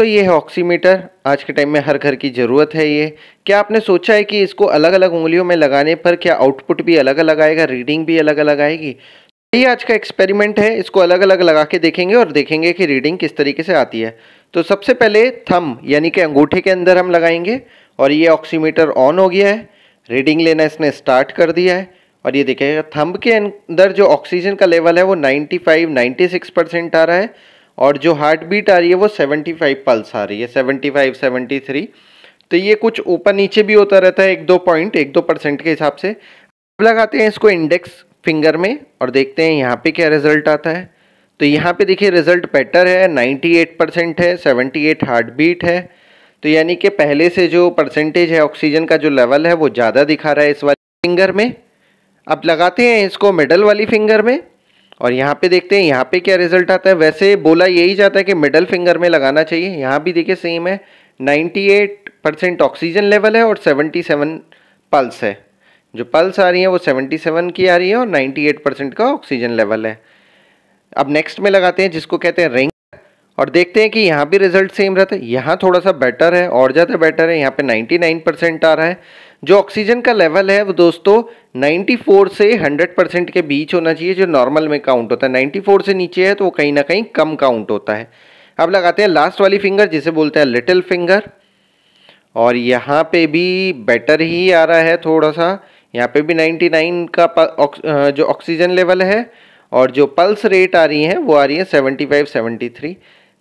दोस्तों ये है ऑक्सीमीटर आज के टाइम में हर घर की ज़रूरत है ये क्या आपने सोचा है कि इसको अलग अलग उंगलियों में लगाने पर क्या आउटपुट भी अलग अलग आएगा रीडिंग भी अलग अलग आएगी ये आज का एक्सपेरिमेंट है इसको अलग अलग लगा के देखेंगे और देखेंगे कि रीडिंग किस तरीके से आती है तो सबसे पहले थम यानी कि अंगूठे के अंदर हम लगाएंगे और ये ऑक्सीमीटर ऑन हो गया है रीडिंग लेना इसने स्टार्ट कर दिया है और ये देखिएगा थंब के अंदर जो ऑक्सीजन का लेवल है वो 95 96 परसेंट आ रहा है और जो हार्ट बीट आ रही है वो 75 पल्स आ रही है 75 73 तो ये कुछ ऊपर नीचे भी होता रहता है एक दो पॉइंट एक दो परसेंट के हिसाब से अब लगाते हैं इसको इंडेक्स फिंगर में और देखते हैं यहाँ पे क्या रिजल्ट आता है तो यहाँ पे देखिए रिजल्ट बेटर है 98 परसेंट है 78 हार्ट बीट है तो यानी कि पहले से जो परसेंटेज है ऑक्सीजन का जो लेवल है वो ज़्यादा दिखा रहा है इस वाली फिंगर में अब लगाते हैं इसको मिडल वाली फिंगर में और यहाँ पे देखते हैं यहाँ पे क्या रिजल्ट आता है वैसे बोला यही जाता है कि मिडल फिंगर में लगाना चाहिए यहाँ भी देखिए सेम है 98 परसेंट ऑक्सीजन लेवल है और 77 पल्स है जो पल्स आ रही है वो 77 की आ रही है और 98 परसेंट का ऑक्सीजन लेवल है अब नेक्स्ट में लगाते हैं जिसको कहते हैं रिंग और देखते हैं कि यहाँ भी रिजल्ट सेम रहता है यहाँ थोड़ा सा बेटर है और ज़्यादा बेटर है यहाँ पे 99 परसेंट आ रहा है जो ऑक्सीजन का लेवल है वो दोस्तों 94 से 100 परसेंट के बीच होना चाहिए जो नॉर्मल में काउंट होता है 94 से नीचे है तो वो कहीं ना कहीं कम काउंट होता है अब लगाते हैं लास्ट वाली फिंगर जिसे बोलते हैं लिटिल फिंगर और यहाँ पर भी बेटर ही आ रहा है थोड़ा सा यहाँ पे भी 99 का जो ऑक्सीजन लेवल है और जो पल्स रेट आ रही है वो आ रही है 75 73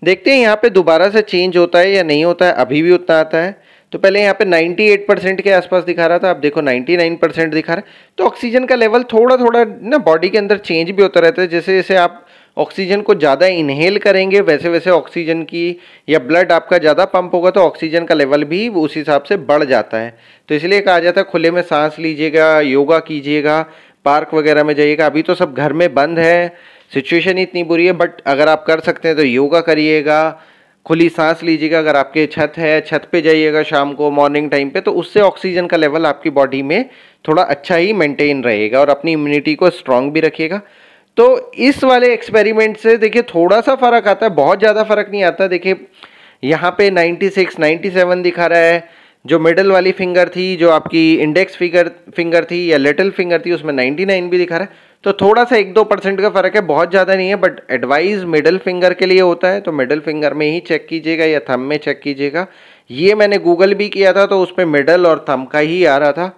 देखते हैं यहाँ पे दोबारा से चेंज होता है या नहीं होता है अभी भी उतना आता है तो पहले यहाँ पे 98 परसेंट के आसपास दिखा रहा था आप देखो 99 परसेंट दिखा रहा है तो ऑक्सीजन का लेवल थोड़ा थोड़ा ना बॉडी के अंदर चेंज भी होता रहता है जैसे जैसे आप ऑक्सीजन को ज़्यादा इनहेल करेंगे वैसे वैसे ऑक्सीजन की या ब्लड आपका ज़्यादा पंप होगा तो ऑक्सीजन का लेवल भी उस हिसाब से बढ़ जाता है तो इसलिए कहा जाता है खुले में सांस लीजिएगा योगा कीजिएगा पार्क वगैरह में जाइएगा अभी तो सब घर में बंद है सिचुएशन इतनी बुरी है बट अगर आप कर सकते हैं तो योगा करिएगा खुली सांस लीजिएगा अगर आपके छत है छत पे जाइएगा शाम को मॉर्निंग टाइम पे तो उससे ऑक्सीजन का लेवल आपकी बॉडी में थोड़ा अच्छा ही मेंटेन रहेगा और अपनी इम्यूनिटी को स्ट्रांग भी रखिएगा तो इस वाले एक्सपेरिमेंट से देखिए थोड़ा सा फ़र्क आता है बहुत ज़्यादा फ़र्क नहीं आता देखिए यहाँ पे 96, 97 दिखा रहा है जो मिडल वाली फिंगर थी जो आपकी इंडेक्स फिगर फिंगर थी या लिटिल फिंगर थी उसमें 99 भी दिखा रहा है तो थोड़ा सा एक दो परसेंट का फ़र्क है बहुत ज़्यादा नहीं है बट एडवाइस मिडल फिंगर के लिए होता है तो मिडल फिंगर में ही चेक कीजिएगा या थम में चेक कीजिएगा ये मैंने गूगल भी किया था तो उस पर मिडल और थम का ही आ रहा था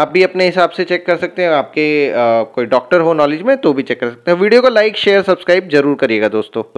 आप भी अपने हिसाब से चेक कर सकते हैं आपके आ, कोई डॉक्टर हो नॉलेज में तो भी चेक कर सकते हैं वीडियो को लाइक शेयर सब्सक्राइब जरूर करिएगा दोस्तों